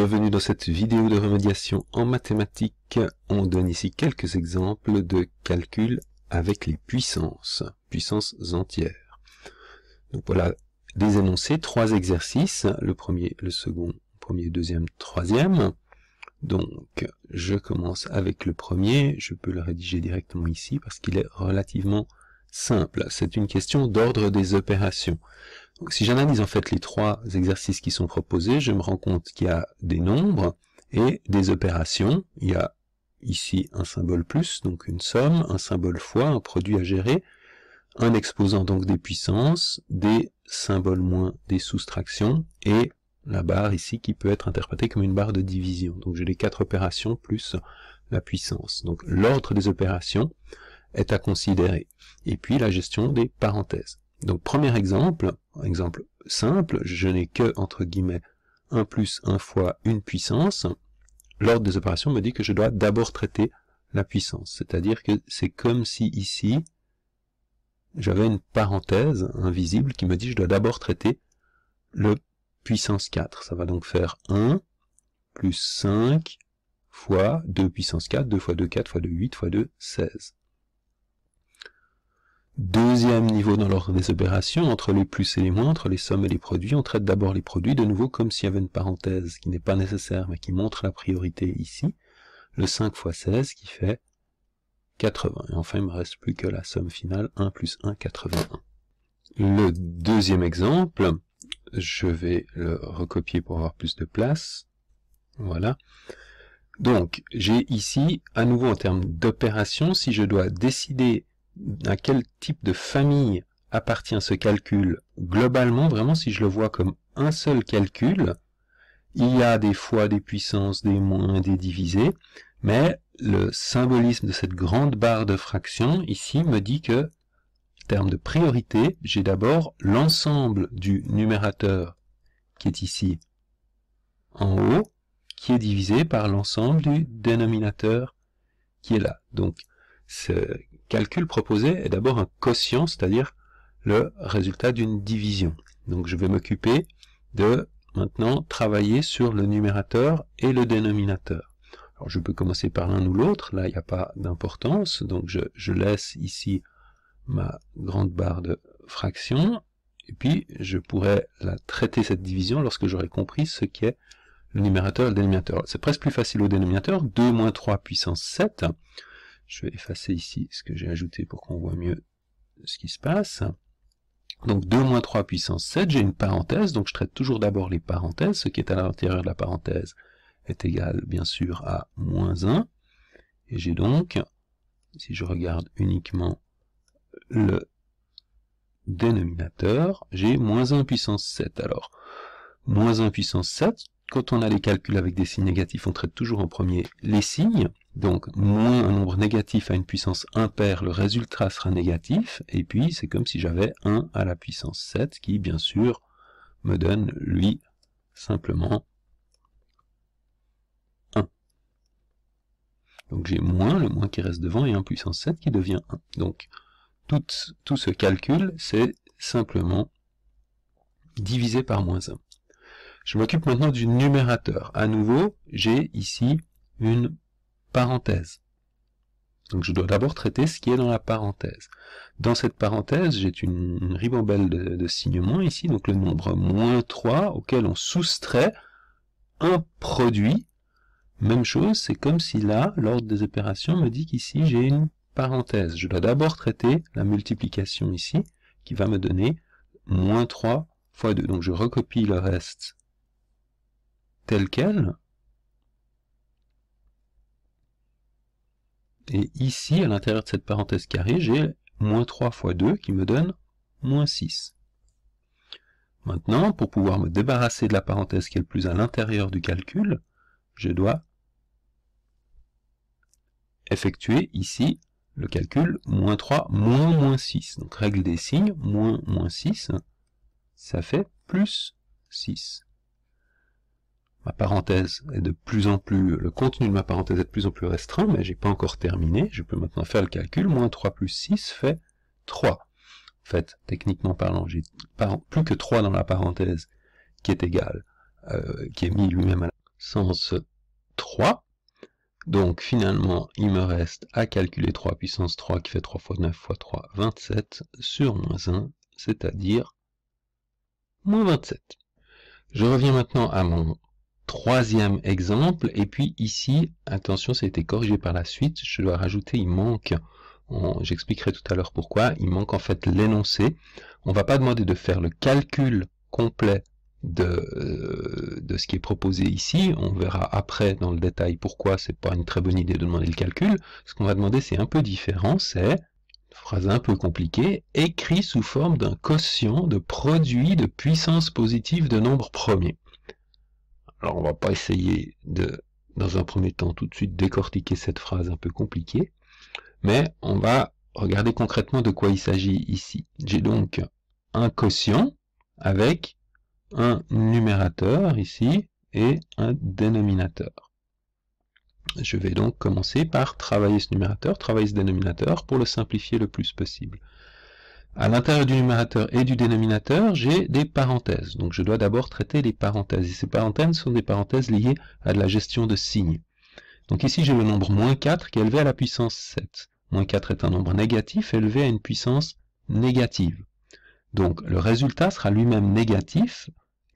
Bienvenue dans cette vidéo de remédiation en mathématiques. On donne ici quelques exemples de calculs avec les puissances, puissances entières. Donc voilà des énoncés, trois exercices, le premier, le second, premier, deuxième, troisième. Donc je commence avec le premier, je peux le rédiger directement ici parce qu'il est relativement simple. C'est une question d'ordre des opérations si j'analyse en fait les trois exercices qui sont proposés, je me rends compte qu'il y a des nombres et des opérations. Il y a ici un symbole plus, donc une somme, un symbole fois, un produit à gérer, un exposant donc des puissances, des symboles moins, des soustractions, et la barre ici qui peut être interprétée comme une barre de division. Donc j'ai les quatre opérations plus la puissance. Donc l'ordre des opérations est à considérer. Et puis la gestion des parenthèses. Donc premier exemple, exemple simple, je n'ai que, entre guillemets, 1 plus 1 fois une puissance. L'ordre des opérations me dit que je dois d'abord traiter la puissance. C'est-à-dire que c'est comme si ici, j'avais une parenthèse invisible qui me dit que je dois d'abord traiter le puissance 4. Ça va donc faire 1 plus 5 fois 2 puissance 4, 2 fois 2, 4 fois 2, 8 fois 2, 16. Deuxième niveau dans l'ordre des opérations, entre les plus et les moins, entre les sommes et les produits, on traite d'abord les produits, de nouveau comme s'il y avait une parenthèse qui n'est pas nécessaire mais qui montre la priorité ici, le 5 x 16 qui fait 80. Et enfin, il me reste plus que la somme finale, 1 plus 1, 81. Le deuxième exemple, je vais le recopier pour avoir plus de place. Voilà. Donc, j'ai ici, à nouveau en termes d'opération, si je dois décider à quel type de famille appartient ce calcul globalement vraiment si je le vois comme un seul calcul il y a des fois des puissances des moins des divisés mais le symbolisme de cette grande barre de fraction ici me dit que en termes de priorité j'ai d'abord l'ensemble du numérateur qui est ici en haut qui est divisé par l'ensemble du dénominateur qui est là donc ce calcul proposé est d'abord un quotient, c'est-à-dire le résultat d'une division. Donc je vais m'occuper de maintenant travailler sur le numérateur et le dénominateur. Alors je peux commencer par l'un ou l'autre, là il n'y a pas d'importance, donc je, laisse ici ma grande barre de fraction, et puis je pourrais la traiter cette division lorsque j'aurai compris ce qu'est le numérateur et le dénominateur. C'est presque plus facile au dénominateur, 2 moins 3 puissance 7, je vais effacer ici ce que j'ai ajouté pour qu'on voit mieux ce qui se passe. Donc 2 moins 3 puissance 7, j'ai une parenthèse, donc je traite toujours d'abord les parenthèses. Ce qui est à l'intérieur de la parenthèse est égal bien sûr à moins 1. Et j'ai donc, si je regarde uniquement le dénominateur, j'ai moins 1 puissance 7. Alors, moins 1 puissance 7, quand on a les calculs avec des signes négatifs, on traite toujours en premier les signes. Donc, moins un nombre négatif à une puissance impaire, le résultat sera négatif. Et puis, c'est comme si j'avais 1 à la puissance 7, qui, bien sûr, me donne, lui, simplement 1. Donc j'ai moins, le moins qui reste devant, et 1 puissance 7 qui devient 1. Donc tout, tout ce calcul, c'est simplement divisé par moins 1. Je m'occupe maintenant du numérateur. À nouveau, j'ai ici une parenthèse. Donc je dois d'abord traiter ce qui est dans la parenthèse. Dans cette parenthèse, j'ai une, ribambelle de, de moins ici, donc le nombre moins 3 auquel on soustrait un produit. Même chose, c'est comme si là, l'ordre des opérations me dit qu'ici j'ai une parenthèse. Je dois d'abord traiter la multiplication ici, qui va me donner moins 3 fois 2. Donc je recopie le reste tel quel, Et ici, à l'intérieur de cette parenthèse carrée, j'ai moins 3 fois 2 qui me donne moins 6. Maintenant, pour pouvoir me débarrasser de la parenthèse qui est le plus à l'intérieur du calcul, je dois effectuer ici le calcul moins 3 moins moins 6. Donc règle des signes, moins moins 6, ça fait plus 6 ma parenthèse est de plus en plus, le contenu de ma parenthèse est de plus en plus restreint, mais j'ai pas encore terminé, je peux maintenant faire le calcul, moins 3 plus 6 fait 3. En fait, techniquement parlant, j'ai plus que 3 dans la parenthèse, qui est égal, euh, qui est mis lui-même à la puissance 3. Donc finalement, il me reste à calculer 3 puissance 3, qui fait 3 fois 9 fois 3, 27, sur moins 1, c'est-à-dire moins 27. Je reviens maintenant à mon troisième exemple. Et puis ici, attention, ça a été corrigé par la suite. Je dois rajouter, il manque, j'expliquerai tout à l'heure pourquoi, il manque en fait l'énoncé. On ne va pas demander de faire le calcul complet de, euh, de ce qui est proposé ici. On verra après dans le détail pourquoi c'est pas une très bonne idée de demander le calcul. Ce qu'on va demander, c'est un peu différent, c'est phrase un peu compliquée, écrit sous forme d'un quotient de produit de puissance positive de nombre premiers. Alors on va pas essayer de, dans un premier temps, tout de suite décortiquer cette phrase un peu compliquée, mais on va regarder concrètement de quoi il s'agit ici. J'ai donc un quotient avec un numérateur ici et un dénominateur. Je vais donc commencer par travailler ce numérateur, travailler ce dénominateur pour le simplifier le plus possible à l'intérieur du numérateur et du dénominateur, j'ai des parenthèses. Donc je dois d'abord traiter les parenthèses. Et ces parenthèses sont des parenthèses liées à de la gestion de signes. Donc ici, j'ai le nombre moins 4 qui est élevé à la puissance 7. Moins 4 est un nombre négatif élevé à une puissance négative. Donc le résultat sera lui-même négatif,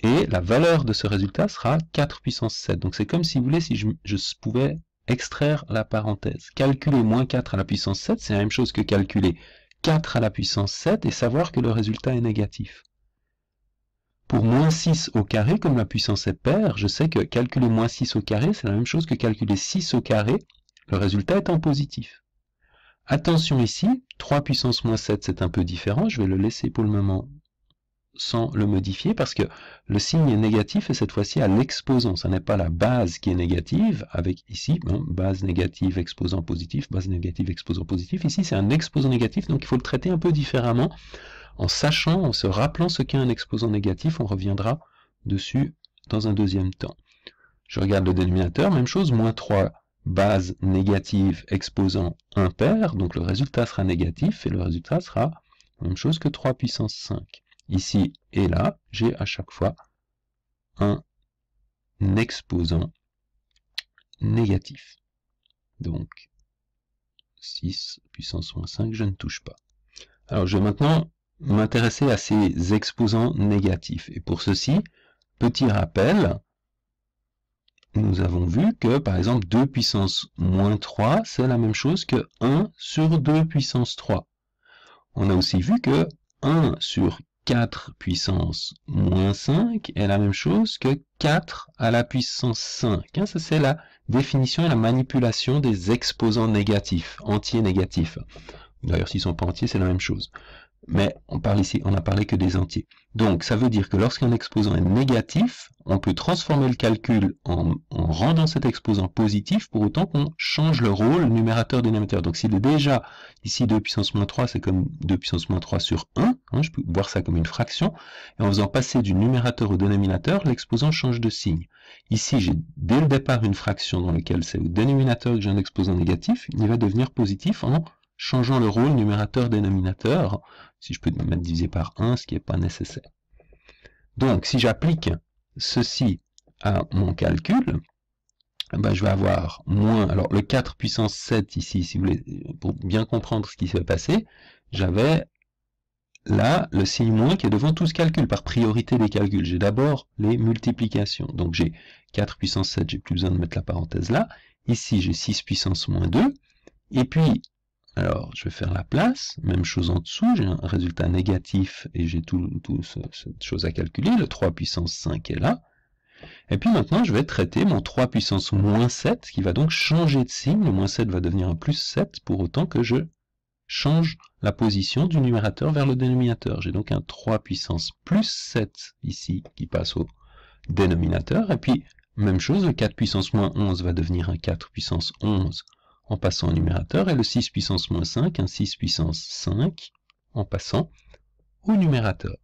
et la valeur de ce résultat sera 4 puissance 7. Donc c'est comme si vous voulez, si je, je pouvais extraire la parenthèse. Calculer moins 4 à la puissance 7, c'est la même chose que calculer 4 à la puissance 7 et savoir que le résultat est négatif. Pour moins 6 au carré, comme la puissance est paire, je sais que calculer moins 6 au carré, c'est la même chose que calculer 6 au carré, le résultat étant positif. Attention ici, 3 puissance moins 7, c'est un peu différent, je vais le laisser pour le moment sans le modifier parce que le signe négatif est cette fois-ci à l'exposant. Ce n'est pas la base qui est négative, avec ici, base négative, exposant positif, base négative, exposant positif. Ici, c'est un exposant négatif, donc il faut le traiter un peu différemment. En sachant, en se rappelant ce qu'est un exposant négatif, on reviendra dessus dans un deuxième temps. Je regarde le dénominateur, même chose, moins 3 base négative exposant impair, donc le résultat sera négatif, et le résultat sera même chose que 3 puissance 5 ici et là, j'ai à chaque fois un exposant négatif. Donc, 6 puissance moins 5, je ne touche pas. Alors, je vais maintenant m'intéresser à ces exposants négatifs. Et pour ceci, petit rappel, nous avons vu que, par exemple, 2 puissance moins 3, c'est la même chose que 1 sur 2 puissance 3. On a aussi vu que 1 sur 4 puissance moins 5 est la même chose que 4 à la puissance 5. Hein. ça, c'est la définition et la manipulation des exposants négatifs, entiers négatifs. D'ailleurs, s'ils ne sont pas entiers, c'est la même chose mais on parle ici, on n'a parlé que des entiers. Donc ça veut dire que lorsqu'un exposant est négatif, on peut transformer le calcul en, rendant cet exposant positif pour autant qu'on change le rôle numérateur-dénominateur. Donc s'il est déjà ici 2 puissance moins 3, c'est comme 2 puissance moins 3 sur 1, hein, je peux voir ça comme une fraction, et en faisant passer du numérateur au dénominateur, l'exposant change de signe. Ici j'ai dès le départ une fraction dans laquelle c'est au dénominateur que j'ai un exposant négatif, il va devenir positif en changeant le rôle numérateur-dénominateur, si je peux me mettre divisé par 1, ce qui n'est pas nécessaire. Donc, si j'applique ceci à mon calcul, eh ben, je vais avoir moins, alors le 4 puissance 7 ici, si vous voulez, pour bien comprendre ce qui s'est passé, j'avais là le signe moins qui est devant tout ce calcul, par priorité des calculs. J'ai d'abord les multiplications, donc j'ai 4 puissance 7, j'ai plus besoin de mettre la parenthèse là, ici j'ai 6 puissance moins 2, et puis alors, je vais faire la place, même chose en dessous, j'ai un résultat négatif et j'ai tout, cette chose à calculer, le 3 puissance 5 est là. Et puis maintenant, je vais traiter mon 3 puissance moins 7, qui va donc changer de signe, le moins 7 va devenir un plus 7, pour autant que je change la position du numérateur vers le dénominateur. J'ai donc un 3 puissance plus 7 ici, qui passe au dénominateur, et puis, même chose, le 4 puissance moins 11 va devenir un 4 puissance 11 en passant au numérateur, et le 6 puissance moins 5, un 6 puissance 5, en passant au numérateur.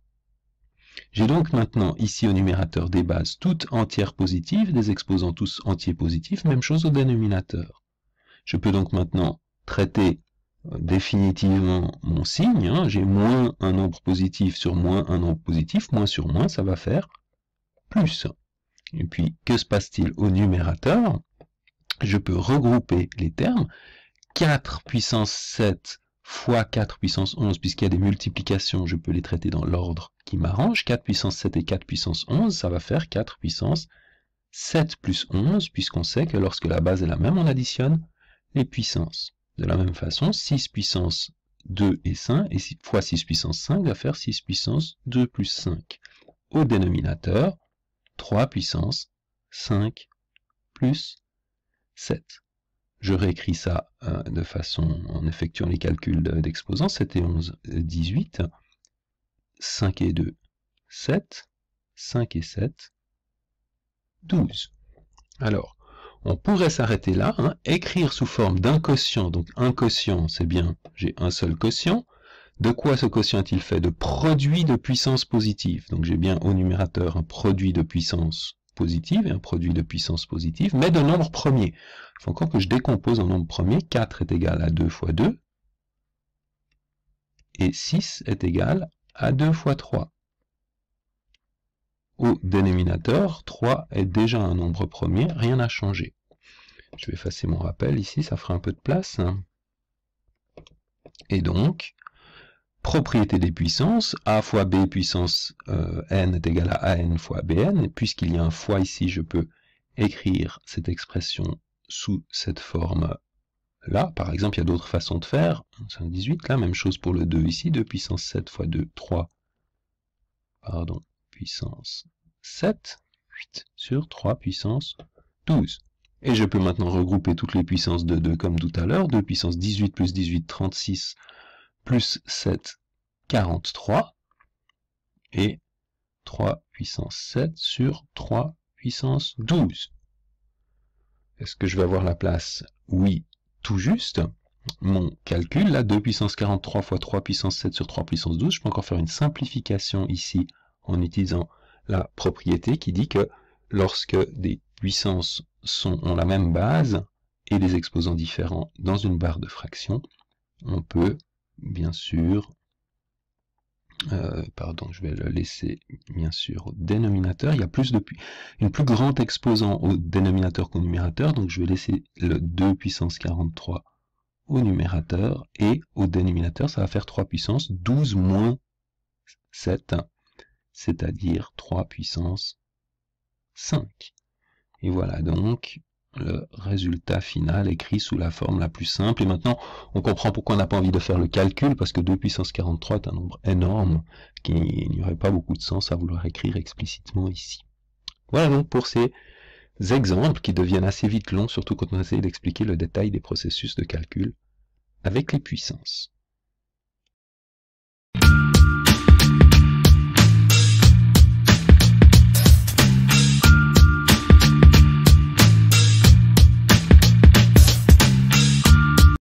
J'ai donc maintenant ici au numérateur des bases toutes entières positives, des exposants tous entiers positifs, même chose au dénominateur. Je peux donc maintenant traiter euh, définitivement mon signe. Hein. J'ai moins un nombre positif sur moins un nombre positif, moins sur moins, ça va faire plus. Et puis, que se passe-t-il au numérateur je peux regrouper les termes. 4 puissance 7 fois 4 puissance 11, puisqu'il y a des multiplications, je peux les traiter dans l'ordre qui m'arrange. 4 puissance 7 et 4 puissance 11, ça va faire 4 puissance 7 plus 11, puisqu'on sait que lorsque la base est la même, on additionne les puissances. De la même façon, 6 puissance 2 et 5, et 6 fois 6 puissance 5 va faire 6 puissance 2 plus 5. Au dénominateur, 3 puissance 5 plus 7. Je réécris ça euh, de façon en effectuant les calculs d'exposants. 7 et 11, 18. 5 et 2, 7. 5 et 7, 12. Alors, on pourrait s'arrêter là, hein. écrire sous forme d'un quotient, donc un quotient, c'est bien, j'ai un seul quotient, de quoi ce quotient est-il fait De produit de puissance positive, donc j'ai bien au numérateur un produit de puissance positive et un produit de puissance positive, mais de nombre premier. Il faut encore que je décompose un nombre premier. 4 est égal à 2 fois 2, et 6 est égal à 2 fois 3. Au dénominateur, 3 est déjà un nombre premier, rien n'a changé. Je vais effacer mon rappel ici, ça fera un peu de place. Et donc, propriété des puissances, a fois b puissance euh, n est égal à n fois bn, puisqu'il y a un fois ici, je peux écrire cette expression sous cette forme là. Par exemple, il y a d'autres façons de faire. 18, là, même chose pour le 2 ici, 2 puissance 7 fois 2, 3, pardon, puissance 7, 8 sur 3 puissance 12. Et je peux maintenant regrouper toutes les puissances de 2 comme tout à l'heure. 2 puissance 18 plus 18, 36 plus 7, 43, et 3 puissance 7 sur 3 puissance 12. Est-ce que je vais avoir la place Oui, tout juste. Mon calcul, là, 2 puissance 43 fois 3 puissance 7 sur 3 puissance 12, je peux encore faire une simplification ici en utilisant la propriété qui dit que lorsque des puissances ont la même base et des exposants différents dans une barre de fraction, on peut bien sûr, euh, pardon, je vais le laisser bien sûr au dénominateur. Il y a plus de, une plus grande exposant au dénominateur qu'au numérateur, donc je vais laisser le 2 puissance 43 au numérateur et au dénominateur, ça va faire 3 puissance 12 moins 7, c'est-à-dire 3 puissance 5. Et voilà donc le résultat final écrit sous la forme la plus simple. Et maintenant, on comprend pourquoi on n'a pas envie de faire le calcul, parce que 2 puissance 43 est un nombre énorme, qui n'y aurait pas beaucoup de sens à vouloir écrire explicitement ici. Voilà donc pour ces exemples qui deviennent assez vite longs, surtout quand on essaie d'expliquer le détail des processus de calcul avec les puissances.